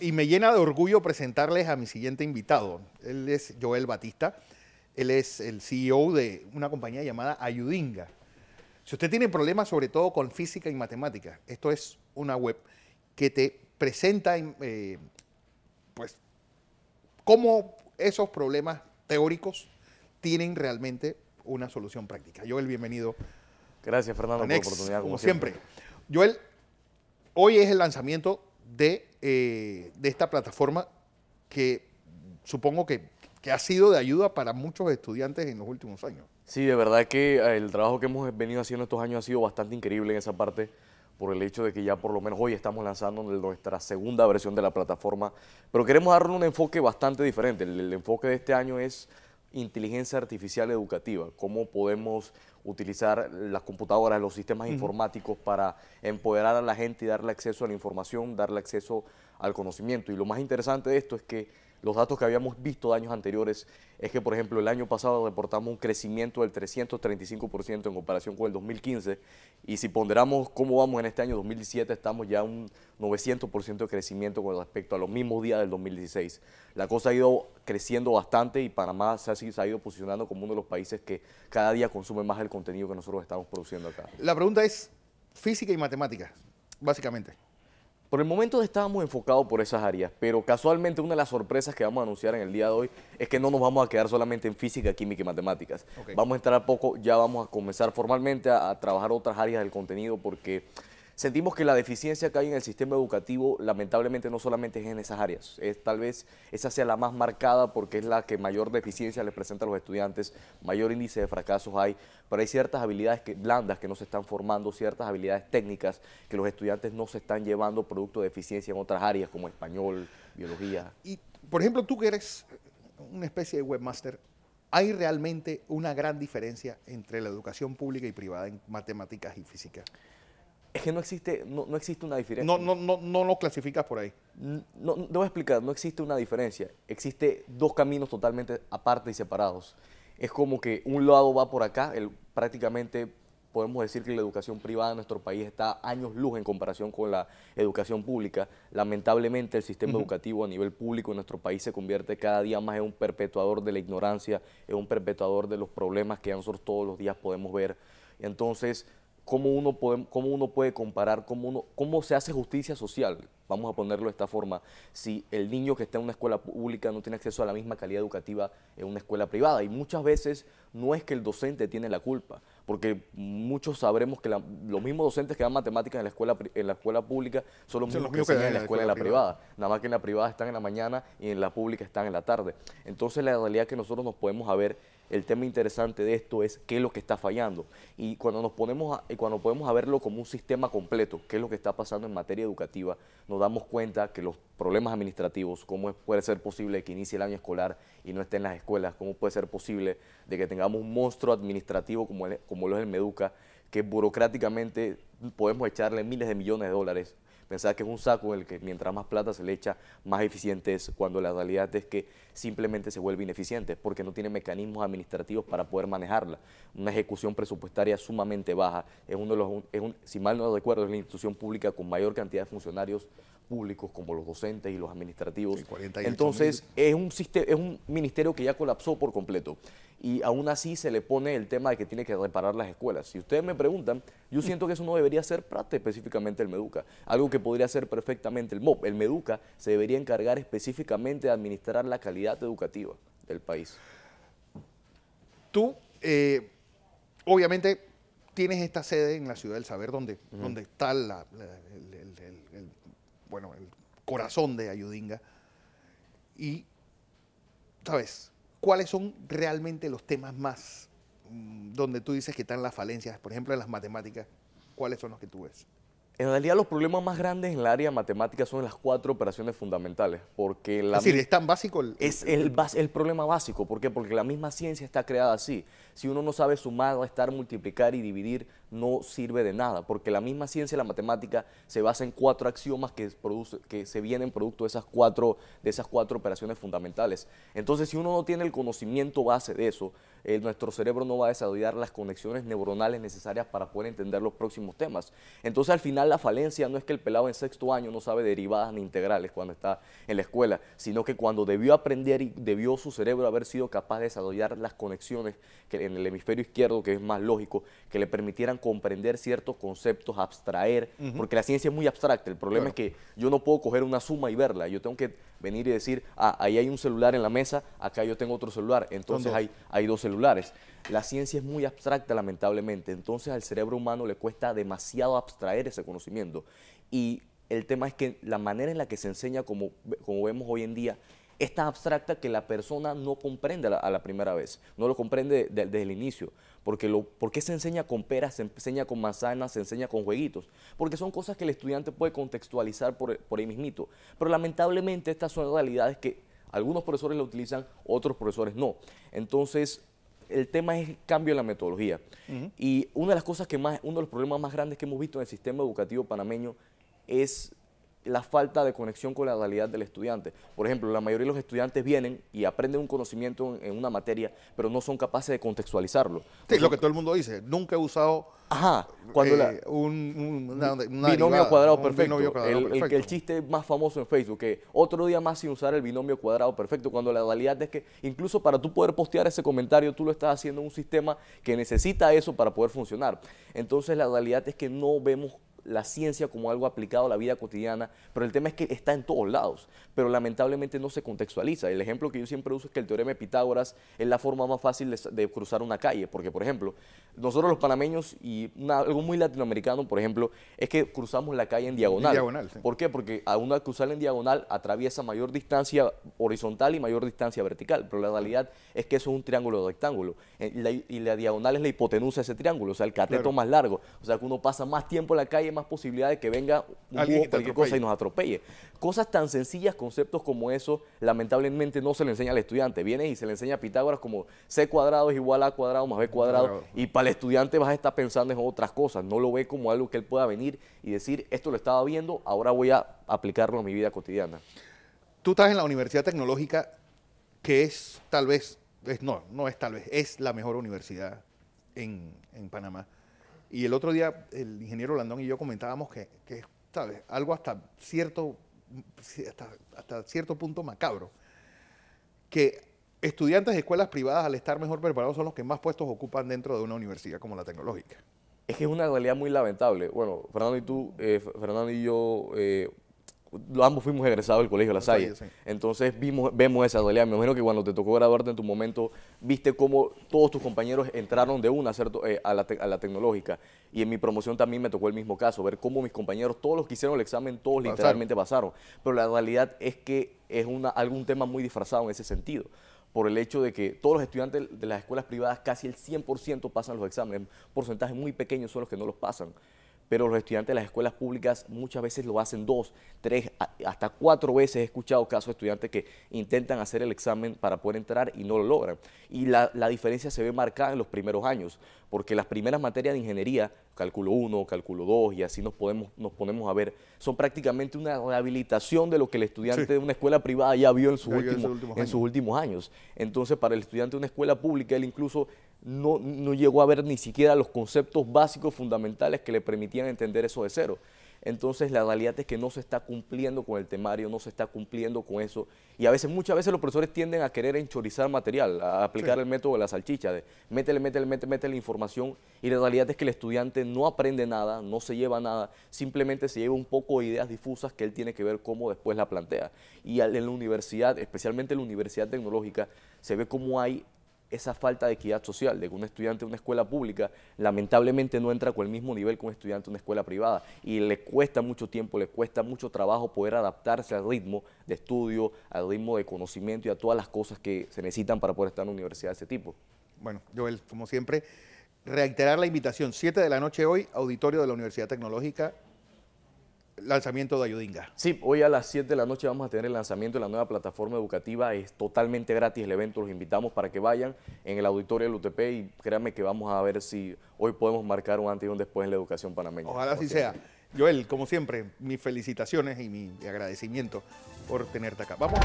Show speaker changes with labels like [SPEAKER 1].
[SPEAKER 1] y me llena de orgullo presentarles a mi siguiente invitado. Él es Joel Batista. Él es el CEO de una compañía llamada Ayudinga. Si usted tiene problemas sobre todo con física y matemáticas, esto es una web que te presenta eh, pues, cómo esos problemas teóricos tienen realmente una solución práctica. Joel, bienvenido. Gracias, Fernando, por la oportunidad. Como, siempre. Joel, hoy es el lanzamiento eh, de, esta plataforma que supongo que, ha sido de ayuda para muchos estudiantes en los últimos años.
[SPEAKER 2] Sí, de verdad que eh, el trabajo que hemos venido haciendo estos años ha sido bastante increíble en esa parte por el hecho de que ya por lo menos hoy estamos lanzando nuestra segunda versión de la plataforma, pero queremos darle un enfoque bastante diferente. el enfoque de este año es inteligencia artificial educativa, cómo podemos utilizar las computadoras, los sistemas informáticos para empoderar a la gente y darle acceso a la información, darle acceso al conocimiento. Y lo más interesante de esto es que los datos que habíamos visto de años anteriores es que, por ejemplo, el año pasado reportamos un crecimiento del 335% en comparación con el 2015 y si ponderamos cómo vamos en este año 2017, estamos ya un 900% de crecimiento con respecto a los mismos días del 2016. La cosa ha ido creciendo bastante y Panamá se ha, se ha ido posicionando como uno de los países que cada día consume más el contenido que nosotros estamos produciendo acá. La pregunta es física y matemática, básicamente. Por el momento estábamos enfocados por esas áreas, pero casualmente una de las sorpresas que vamos a anunciar en el día de hoy es que no nos vamos a quedar solamente en física, química y matemáticas. Vamos a entrar a poco, ya vamos a comenzar formalmente a trabajar otras áreas del contenido porque Sentimos que la deficiencia que hay en el sistema educativo lamentablemente no solamente es en esas áreas, es, tal vez esa sea la más marcada porque es la que mayor deficiencia le presenta a los estudiantes, mayor índice de fracasos hay, pero hay ciertas habilidades blandas que no se están formando, ciertas habilidades técnicas que los estudiantes no se están llevando producto de deficiencia en otras áreas como
[SPEAKER 1] español, biología. Y, por ejemplo, tú que eres una especie de webmaster, ¿Hay realmente una gran diferencia entre la educación pública y privada en matemáticas y física? Es que no existe, no, existe una diferencia. No, no, no, no lo clasificas por ahí.
[SPEAKER 2] No, explicar, no existe una diferencia. Existe dos caminos totalmente aparte y separados. Es como que un lado va por acá, el, prácticamente podemos decir que la educación privada en nuestro país está años luz en comparación con la educación pública. Lamentablemente el sistema educativo a nivel público en nuestro país se convierte cada día más en un perpetuador de la ignorancia, en un perpetuador de los problemas que nosotros todos los días podemos ver. Entonces, cómo uno puede, comparar, cómo, se hace justicia social, vamos a ponerlo de esta forma, si el niño que está en una escuela pública no tiene acceso a la misma calidad educativa en una escuela privada. Y muchas veces no es que el docente tiene la culpa, porque muchos sabremos que los mismos docentes que dan matemáticas en la escuela, en la escuela pública son los mismos que, se en la escuela, privada. privada. Nada más que en la privada están en la mañana y en la pública están en la tarde. Entonces la realidad que nosotros nos podemos haber el tema interesante de esto es qué es lo que está fallando. Y cuando nos ponemos cuando podemos verlo como un sistema completo, qué es lo que está pasando en materia educativa, nos damos cuenta que los problemas administrativos, cómo puede ser posible que inicie el año escolar y no esté en las escuelas, cómo puede ser posible de que tengamos un monstruo administrativo como, como lo es el Meduca, que burocráticamente podemos echarle miles de millones de dólares Pensar que es un saco en el que mientras más plata se le echa, más eficiente es, cuando la realidad es que simplemente se vuelve ineficiente porque no tiene mecanismos administrativos para poder manejarla. Una ejecución presupuestaria sumamente baja. Es uno de los, si mal no recuerdo, es la institución pública con mayor cantidad de funcionarios públicos como los docentes y los administrativos. Entonces, es un, es un ministerio que ya colapsó por completo y aún así se le pone el tema de que tiene que reparar las escuelas. Si ustedes me preguntan, yo siento que eso no debería ser parte específicamente el Meduca, algo que podría ser perfectamente el MOP. El Meduca se debería encargar específicamente de administrar la calidad educativa del país.
[SPEAKER 1] Tú, eh, obviamente, tienes esta sede en la Ciudad del Saber, donde, está la, bueno, el corazón de Ayudinga. Y, ¿sabes? ¿cuáles son realmente los temas más mm, donde tú dices que están las falencias? Por ejemplo, en las matemáticas, ¿cuáles son los que tú ves?
[SPEAKER 2] En realidad los problemas más grandes en el área matemática son las cuatro operaciones fundamentales, porque la es es tan básico es el, problema básico, ¿por qué? Porque la misma ciencia está creada así. Si uno no sabe sumar, restar, multiplicar y dividir, no sirve de nada, porque la misma ciencia la matemática se basa en cuatro axiomas que, produce, que se vienen producto de esas, cuatro, de esas cuatro operaciones fundamentales. Entonces, si uno no tiene el conocimiento base de eso, eh, nuestro cerebro no va a desarrollar las conexiones neuronales necesarias para poder entender los próximos temas. Entonces, al final, la falencia no es que el pelado en sexto año no sabe derivadas ni integrales cuando está en la escuela, sino que cuando debió aprender y debió su cerebro haber sido capaz de desarrollar las conexiones que en el hemisferio izquierdo, que es más lógico, que le permitieran comprender ciertos conceptos, abstraer, porque la ciencia es muy abstracta. El problema es que yo no puedo coger una suma y verla. Yo tengo que venir y decir, ah, ahí hay un celular en la mesa, acá yo tengo otro celular. Entonces hay, hay dos celulares. La ciencia es muy abstracta, lamentablemente. Entonces al cerebro humano le cuesta demasiado abstraer ese conocimiento. Y el tema es que la manera en la que se enseña, como, como vemos hoy en día, es tan abstracta que la persona no comprende a la, primera vez, no lo comprende desde el inicio. Porque, lo, porque se enseña con peras, se enseña con manzanas, se enseña con jueguitos? Porque son cosas que el estudiante puede contextualizar por, por ahí mismito. Pero lamentablemente estas son realidades que algunos profesores lo utilizan, otros profesores no. Entonces, el tema es el cambio en la metodología. Y una de las cosas que más, uno de los problemas más grandes que hemos visto en el sistema educativo panameño es la falta de conexión con la realidad del estudiante. Por ejemplo, la mayoría de los estudiantes vienen y aprenden un conocimiento en, una materia, pero no son capaces de contextualizarlo. Sí, lo que todo el mundo dice, nunca he usado ajá, cuando eh,
[SPEAKER 1] un, binomio cuadrado perfecto. el, el,
[SPEAKER 2] chiste más famoso en Facebook, que otro día más sin usar el binomio cuadrado perfecto, cuando la realidad es que incluso para tú poder postear ese comentario, tú lo estás haciendo en un sistema que necesita eso para poder funcionar. Entonces la realidad es que no vemos la ciencia como algo aplicado a la vida cotidiana, pero el tema es que está en todos lados, pero lamentablemente no se contextualiza. El ejemplo que yo siempre uso es que el teorema de Pitágoras es la forma más fácil de, cruzar una calle, porque por ejemplo, nosotros los panameños y algo muy latinoamericano, por ejemplo, es que cruzamos la calle en diagonal. ¿Por qué? Porque a al cruzar en diagonal atraviesa mayor distancia horizontal y mayor distancia vertical, pero la realidad es que eso es un triángulo rectángulo eh, y la, diagonal es la hipotenusa de ese triángulo, o sea, el cateto más largo, o sea, que uno pasa más tiempo en la calle, posibilidad de que venga un Alguien cualquier cosa y nos atropelle. Cosas tan sencillas, conceptos como eso, lamentablemente no se le enseña al estudiante. Viene y se le enseña a Pitágoras como C cuadrado es igual a cuadrado más B cuadrado. Y para el estudiante vas a estar pensando en otras cosas. No lo ve como algo que él pueda venir y decir, esto lo estaba viendo, ahora voy a aplicarlo a mi vida cotidiana.
[SPEAKER 1] Tú estás en la Universidad Tecnológica, que es tal vez, es, no, no es tal vez, es la mejor universidad en Panamá. Y el otro día el ingeniero Landón y yo comentábamos que, que ¿sabes? Algo hasta cierto, hasta, cierto punto macabro. Que estudiantes de escuelas privadas, al estar mejor preparados, son los que más puestos ocupan dentro de una universidad como la tecnológica. Es que es una realidad muy
[SPEAKER 2] lamentable. Bueno, Fernando y tú, eh, Fernando y yo, eh, ambos fuimos egresados del colegio La Salle. Entonces vimos, vemos esa realidad, Me imagino que cuando te tocó graduarte en tu momento, viste cómo todos tus compañeros entraron de una ¿cierto? Eh, a, la a, la tecnológica. Y en mi promoción también me tocó el mismo caso, ver cómo mis compañeros, todos los que hicieron el examen, todos literalmente pasaron. Pero la realidad es que es una, algún tema muy disfrazado en ese sentido por el hecho de que todos los estudiantes de las escuelas privadas, casi el 100% pasan los exámenes, porcentajes muy pequeños son los que no los pasan pero los estudiantes de las escuelas públicas muchas veces lo hacen dos, tres, hasta cuatro veces. He escuchado casos de estudiantes que intentan hacer el examen para poder entrar y no lo logran. Y la, diferencia se ve marcada en los primeros años, porque las primeras materias de ingeniería, cálculo 1, cálculo 2, y así nos, podemos, nos ponemos a ver, son prácticamente una rehabilitación de lo que el estudiante de una escuela privada ya vio en, su en, sus últimos años. Entonces, para el estudiante de una escuela pública, él incluso no, llegó a ver ni siquiera los conceptos básicos fundamentales que le permitían entender eso de cero. Entonces la realidad es que no se está cumpliendo con el temario, no se está cumpliendo con eso. Y a veces, muchas veces los profesores tienden a querer enchorizar material, a aplicar el método de la salchicha, de métele, métele, métele, métele información. Y la realidad es que el estudiante no aprende nada, no se lleva nada, simplemente se lleva un poco de ideas difusas que él tiene que ver cómo después la plantea. Y en la universidad, especialmente en la universidad tecnológica, se ve cómo hay esa falta de equidad social, de que un estudiante de una escuela pública lamentablemente no entra con el mismo nivel que un estudiante de una escuela privada y le cuesta mucho tiempo, le cuesta mucho trabajo poder adaptarse al ritmo de estudio, al ritmo de conocimiento y a todas las cosas que se necesitan para poder estar en una universidad de ese tipo.
[SPEAKER 1] Bueno, Joel, como siempre, reiterar la invitación, 7 de la noche hoy, auditorio de la Universidad Tecnológica lanzamiento de Ayudinga. Sí, hoy a las 7 de la noche vamos a
[SPEAKER 2] tener el lanzamiento de la nueva plataforma educativa. Es totalmente gratis el evento, los invitamos para que vayan en el auditorio del UTP y créanme que vamos a ver si hoy podemos marcar un antes y un después en la educación panameña.
[SPEAKER 1] Ojalá así sea. Joel, como siempre, mis felicitaciones y mi agradecimiento por tenerte acá. Vamos.